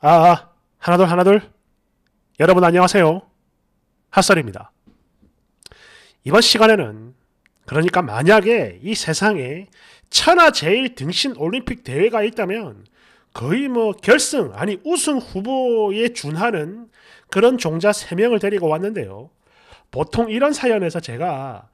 아, 아, 하나둘 하나둘. 여러분 안녕하세요. 핫설입니다. 이번 시간에는 그러니까 만약에 이 세상에 천하 제일 등신 올림픽 대회가 있다면 거의 뭐 결승 아니 우승 후보에 준하는 그런 종자 3명을 데리고 왔는데요. 보통 이런 사연에서 제가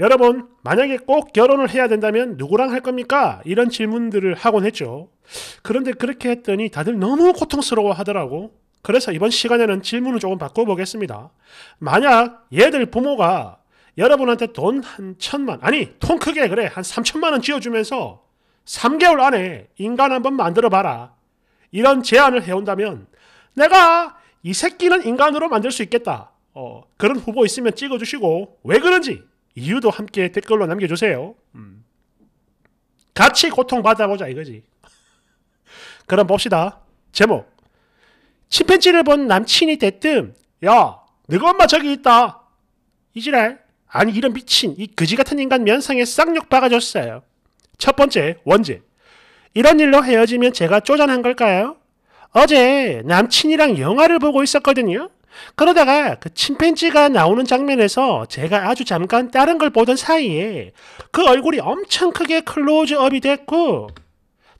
여러분, 만약에 꼭 결혼을 해야 된다면 누구랑 할 겁니까? 이런 질문들을 하곤 했죠. 그런데 그렇게 했더니 다들 너무 고통스러워 하더라고. 그래서 이번 시간에는 질문을 조금 바꿔보겠습니다. 만약 얘들 부모가 여러분한테 돈 한 천만, 아니, 통 크게 그래. 한 삼천만원 쥐어주면서 3개월 안에 인간 한번 만들어봐라. 이런 제안을 해온다면 내가 이 새끼는 인간으로 만들 수 있겠다. 어, 그런 후보 있으면 찍어주시고 왜 그런지 이유도 함께 댓글로 남겨주세요. 음. 같이 고통받아보자 이거지. 그럼 봅시다. 제목. 침팬지를 본 남친이 대뜸 야, 너가 엄마 저기 있다. 이지랄. 아니 이런 미친 이 거지 같은 인간 면상에 쌍욕 박아줬어요. 첫 번째 원죄. 이런 일로 헤어지면 제가 쪼잔한 걸까요? 어제 남친이랑 영화를 보고 있었거든요. 그러다가 그 침팬지가 나오는 장면에서 제가 아주 잠깐 다른 걸 보던 사이에 그 얼굴이 엄청 크게 클로즈업이 됐고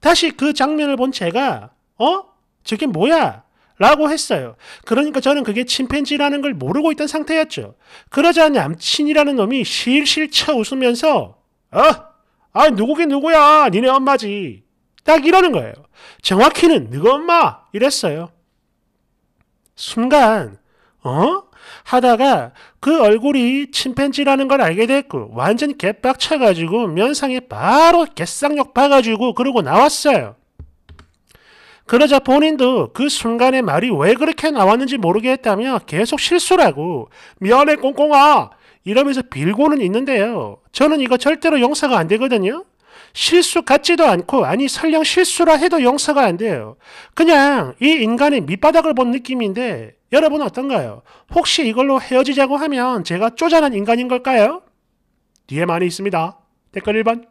다시 그 장면을 본 제가 어? 저게 뭐야? 라고 했어요. 그러니까 저는 그게 침팬지라는 걸 모르고 있던 상태였죠. 그러자 남친이라는 놈이 실실 쳐 웃으면서 어? 아 누구긴 누구야 니네 엄마지 딱 이러는 거예요. 정확히는 너 네 엄마 이랬어요. 순간 어? 하다가 그 얼굴이 침팬지라는 걸 알게 됐고 완전 개빡쳐가지고 면상에 바로 개쌍욕 봐가지고 그러고 나왔어요. 그러자 본인도 그순간에 말이 왜 그렇게 나왔는지 모르겠다며 계속 실수라고 미안해 꽁꽁아 이러면서 빌고는 있는데요. 저는 이거 절대로 용서가 안 되거든요. 실수 같지도 않고 아니 설령 실수라 해도 용서가 안 돼요. 그냥 이 인간의 밑바닥을 본 느낌인데 여러분 어떤가요? 혹시 이걸로 헤어지자고 하면 제가 쪼잔한 인간인 걸까요? 뒤에 많이 있습니다. 댓글 1번.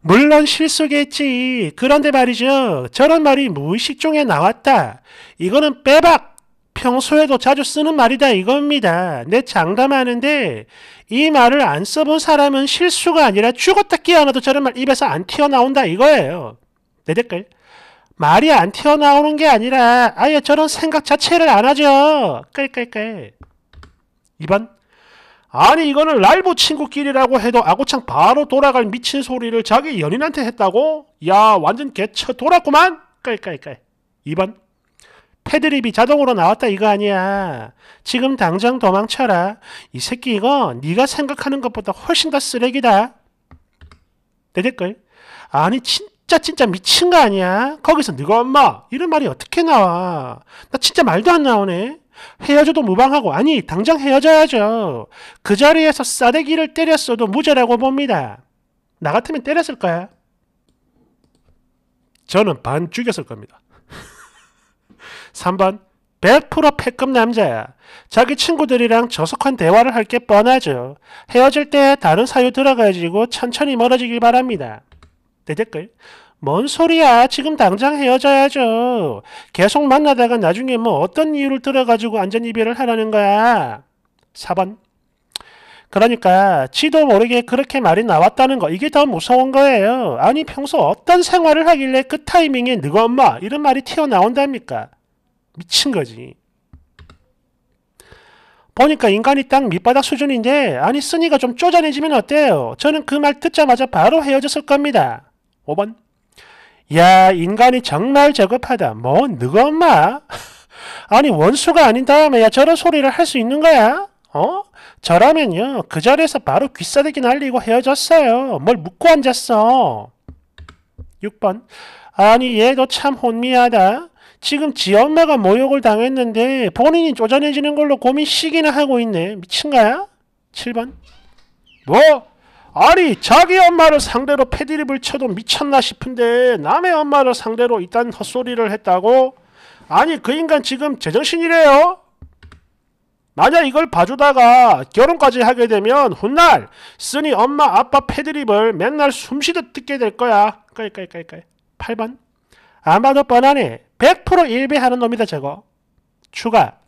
물론 실수겠지. 그런데 말이죠. 저런 말이 무의식 중에 나왔다. 이거는 빼박! 평소에도 자주 쓰는 말이다 이겁니다. 내 장담하는데 이 말을 안 써본 사람은 실수가 아니라 죽었다 깨어나도 저런 말 입에서 안 튀어나온다 이거예요. 내 댓글. 말이 안 튀어나오는 게 아니라 아예 저런 생각 자체를 안 하죠. 끌끌끌. 2번. 아니 이거는 랄보 친구끼리라고 해도 아구창 바로 돌아갈 미친 소리를 자기 연인한테 했다고? 야 완전 개쳐 돌았구만. 깔깔깔. 2번. 패드립이 자동으로 나왔다 이거 아니야. 지금 당장 도망쳐라. 이 새끼 이거 네가 생각하는 것보다 훨씬 더 쓰레기다. 내 댓글. 아니 진짜 진짜 미친 거 아니야. 거기서 네가 엄마 이런 말이 어떻게 나와. 나 진짜 말도 안 나오네. 헤어져도 무방하고 아니 당장 헤어져야죠. 그 자리에서 싸대기를 때렸어도 무죄라고 봅니다. 나 같으면 때렸을 거야. 저는 반 죽였을 겁니다. 3번 100% 패급 남자야. 자기 친구들이랑 저속한 대화를 할 게 뻔하죠. 헤어질 때 다른 사유 들어가지고 천천히 멀어지길 바랍니다. 내 댓글. 뭔 소리야. 지금 당장 헤어져야죠. 계속 만나다가 나중에 뭐 어떤 이유를 들어가지고 안전 이별을 하라는 거야. 4번. 그러니까 지도 모르게 그렇게 말이 나왔다는 거 이게 더 무서운 거예요. 아니 평소 어떤 생활을 하길래 그 타이밍에 누가 엄마 이런 말이 튀어나온답니까? 미친 거지. 보니까 인간이 딱 밑바닥 수준인데 아니 쓰니가 좀 쪼잔해지면 어때요? 저는 그 말 듣자마자 바로 헤어졌을 겁니다. 5번 야 인간이 정말 저급하다. 뭐누가 엄마? 아니 원수가 아닌 다음에야 저런 소리를 할 수 있는 거야? 어? 저라면요 그 자리에서 바로 귀싸대기 날리고 헤어졌어요. 뭘 묻고 앉았어. 6번 아니 얘도 참 혼미하다. 지금 지 엄마가 모욕을 당했는데 본인이 쪼잔해지는 걸로 고민 시기나 하고 있네. 미친 거야? 7번. 뭐? 아니 자기 엄마를 상대로 패드립을 쳐도 미쳤나 싶은데 남의 엄마를 상대로 이딴 헛소리를 했다고? 아니 그 인간 지금 제정신이래요? 만약 이걸 봐주다가 결혼까지 하게 되면 훗날 쓰니 엄마 아빠 패드립을 맨날 숨쉬듯 듣게 될 거야. 까이까이까이까이. 8번. 아마도 뻔하네. 100% 일배하는 놈이다 저거. 추가.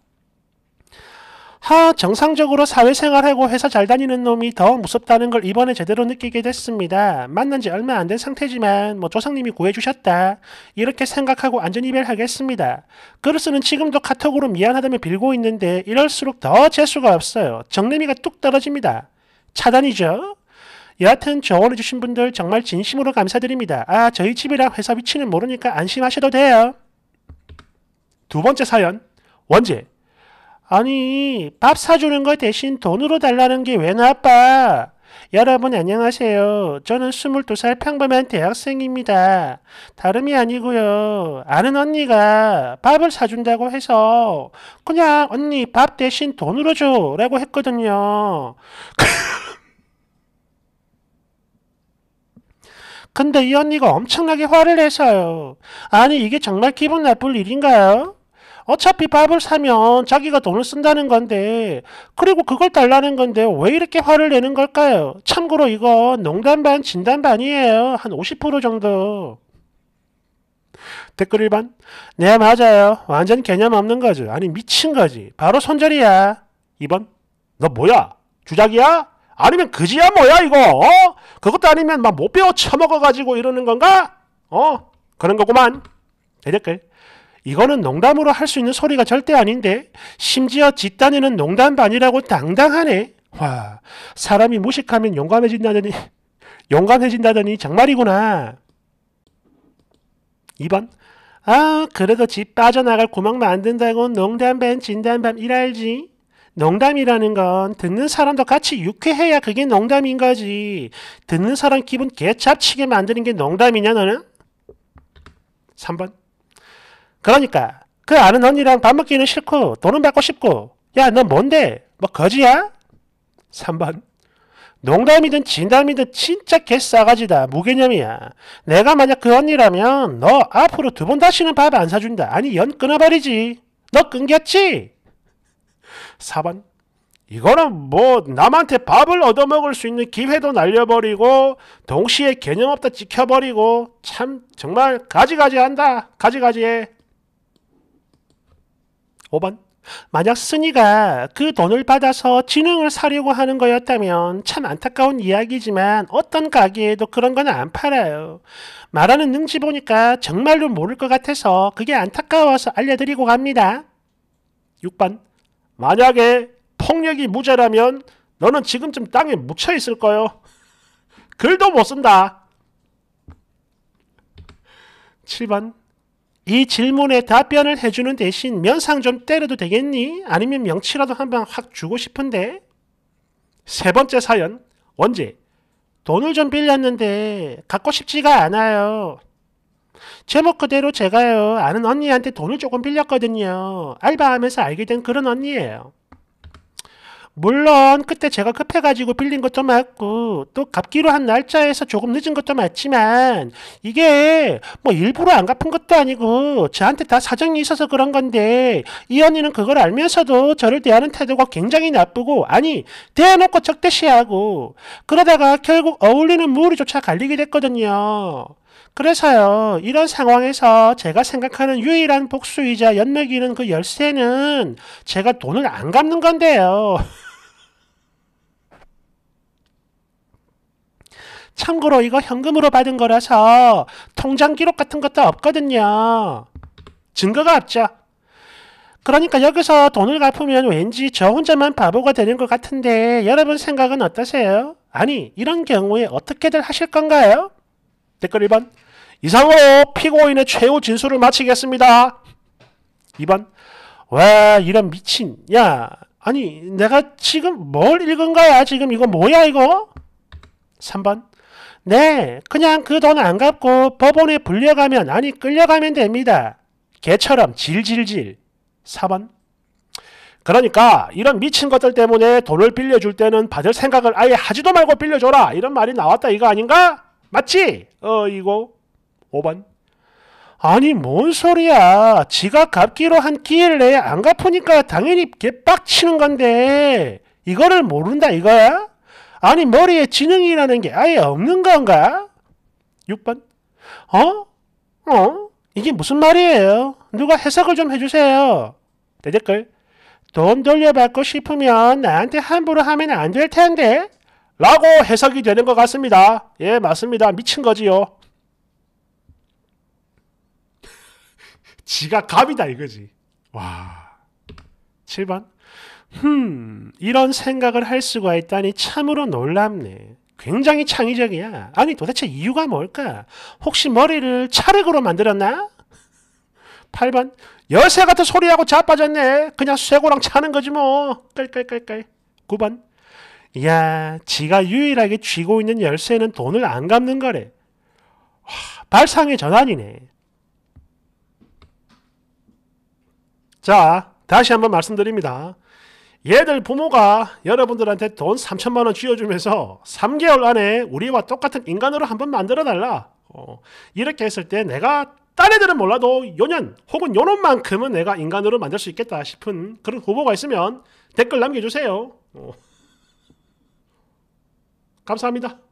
하 정상적으로 사회생활하고 회사 잘 다니는 놈이 더 무섭다는 걸 이번에 제대로 느끼게 됐습니다. 만난 지 얼마 안 된 상태지만 뭐 조상님이 구해주셨다. 이렇게 생각하고 안전이 별하겠습니다. 그릇 쓰는 지금도 카톡으로 미안하다며 빌고 있는데 이럴수록 더 재수가 없어요. 정내미가 뚝 떨어집니다. 차단이죠? 여하튼 조언해주신 분들 정말 진심으로 감사드립니다. 아 저희 집이랑 회사 위치는 모르니까 안심하셔도 돼요. 두 번째 사연, 원제 아니, 밥 사주는 거 대신 돈으로 달라는 게 왜 나빠? 여러분 안녕하세요. 저는 22살 평범한 대학생입니다. 다름이 아니고요. 아는 언니가 밥을 사준다고 해서 그냥 언니 밥 대신 돈으로 줘라고 했거든요. 근데 이 언니가 엄청나게 화를 내서요. 아니 이게 정말 기분 나쁠 일인가요? 어차피 밥을 사면 자기가 돈을 쓴다는 건데 그리고 그걸 달라는 건데 왜 이렇게 화를 내는 걸까요? 참고로 이거 농담 반 진담 반이에요. 한 50% 정도. 댓글 1번 네 맞아요. 완전 개념 없는 거죠 아니 미친 거지. 바로 손절이야. 2번 너 뭐야? 주작이야? 아니면 그지야 뭐야 이거? 어? 그것도 아니면 막 못 배워 처먹어가지고 이러는 건가? 어? 그런 거구만. 대 댓글 이거는 농담으로 할 수 있는 소리가 절대 아닌데 심지어 집단에는 농담 반이라고 당당하네. 와, 사람이 무식하면 용감해진다더니 용감해진다더니 정말이구나. 2번 아 그래도 집 빠져나갈 구멍 만든다고 농담 반 진담 반이할지 농담이라는 건 듣는 사람도 같이 유쾌해야 그게 농담인 거지 듣는 사람 기분 개잡치게 만드는 게 농담이냐 너는? 3번 그러니까 그 아는 언니랑 밥 먹기는 싫고 돈은 받고 싶고 야 넌 뭔데? 뭐 거지야? 3번 농담이든 진담이든 진짜 개싸가지다. 무개념이야. 내가 만약 그 언니라면 너 앞으로 두 번 다시는 밥 안 사준다. 아니 연 끊어버리지. 너 끊겼지? 4번 이거는 뭐 남한테 밥을 얻어먹을 수 있는 기회도 날려버리고 동시에 개념 없다 지켜버리고 참 정말 가지가지한다. 가지가지해. 5번. 만약 스니가 그 돈을 받아서 지능을 사려고 하는 거였다면 참 안타까운 이야기지만 어떤 가게에도 그런 건 안 팔아요. 말하는 능지 보니까 정말로 모를 것 같아서 그게 안타까워서 알려드리고 갑니다. 6번. 만약에 폭력이 무죄라면 너는 지금쯤 땅에 묻혀 있을 거요. 글도 못 쓴다. 7번. 이 질문에 답변을 해주는 대신 면상 좀 때려도 되겠니? 아니면 명치라도 한방확 주고 싶은데? 세 번째 사연, 언제? 돈을 좀 빌렸는데 갖고 싶지가 않아요. 제목 그대로 제가요. 아는 언니한테 돈을 조금 빌렸거든요. 알바하면서 알게 된 그런 언니예요. 물론 그때 제가 급해가지고 빌린 것도 맞고 또 갚기로 한 날짜에서 조금 늦은 것도 맞지만 이게 뭐 일부러 안 갚은 것도 아니고 저한테 다 사정이 있어서 그런 건데 이 언니는 그걸 알면서도 저를 대하는 태도가 굉장히 나쁘고 아니 대놓고 적대시하고 그러다가 결국 어울리는 무리조차 갈리게 됐거든요. 그래서요, 이런 상황에서 제가 생각하는 유일한 복수이자 연맥이는 그 열쇠는 제가 돈을 안 갚는 건데요. 참고로 이거 현금으로 받은 거라서 통장 기록 같은 것도 없거든요. 증거가 없죠. 그러니까 여기서 돈을 갚으면 왠지 저 혼자만 바보가 되는 것 같은데 여러분 생각은 어떠세요? 아니 이런 경우에 어떻게들 하실 건가요? 댓글 1번 이상으로 피고인의 최후 진술을 마치겠습니다. 2번 와 이런 미친 야 아니 내가 지금 뭘 읽은 거야 지금 이거 뭐야 이거? 3번 네, 그냥 그 돈 안 갚고 법원에 불려가면 아니 끌려가면 됩니다. 개처럼 질질질. 4번. 그러니까 이런 미친 것들 때문에 돈을 빌려줄 때는 받을 생각을 아예 하지도 말고 빌려줘라. 이런 말이 나왔다 이거 아닌가? 맞지? 어, 이거. 5번. 아니 뭔 소리야. 지가 갚기로 한 끼일래 안 갚으니까 당연히 개빡치는 건데 이거를 모른다 이거야? 아니 머리에 지능이라는 게 아예 없는 건가? 6번 어? 어? 이게 무슨 말이에요? 누가 해석을 좀 해주세요. 대댓글 돈 돌려받고 싶으면 나한테 함부로 하면 안 될 텐데 라고 해석이 되는 것 같습니다. 예 맞습니다. 미친 거지요. 지가 갑이다 이거지. 와 7번 흠, 이런 생각을 할 수가 있다니 참으로 놀랍네. 굉장히 창의적이야. 아니 도대체 이유가 뭘까? 혹시 머리를 차흙으로 만들었나? 8번 여세 같은 소리하고 자빠졌네. 그냥 쇠고랑 차는 거지 뭐. 깔깔깔깔. 9번 야 지가 유일하게 쥐고 있는 열쇠는 돈을 안 갚는 거래. 와, 발상의 전환이네. 자, 다시 한번 말씀드립니다. 얘들 부모가 여러분들한테 돈 3천만 원 쥐어주면서 3개월 안에 우리와 똑같은 인간으로 한번 만들어달라. 어, 이렇게 했을 때 내가 딸 애들은 몰라도 요년 혹은 요놈만큼은 내가 인간으로 만들 수 있겠다 싶은 그런 후보가 있으면 댓글 남겨주세요. 어. 감사합니다.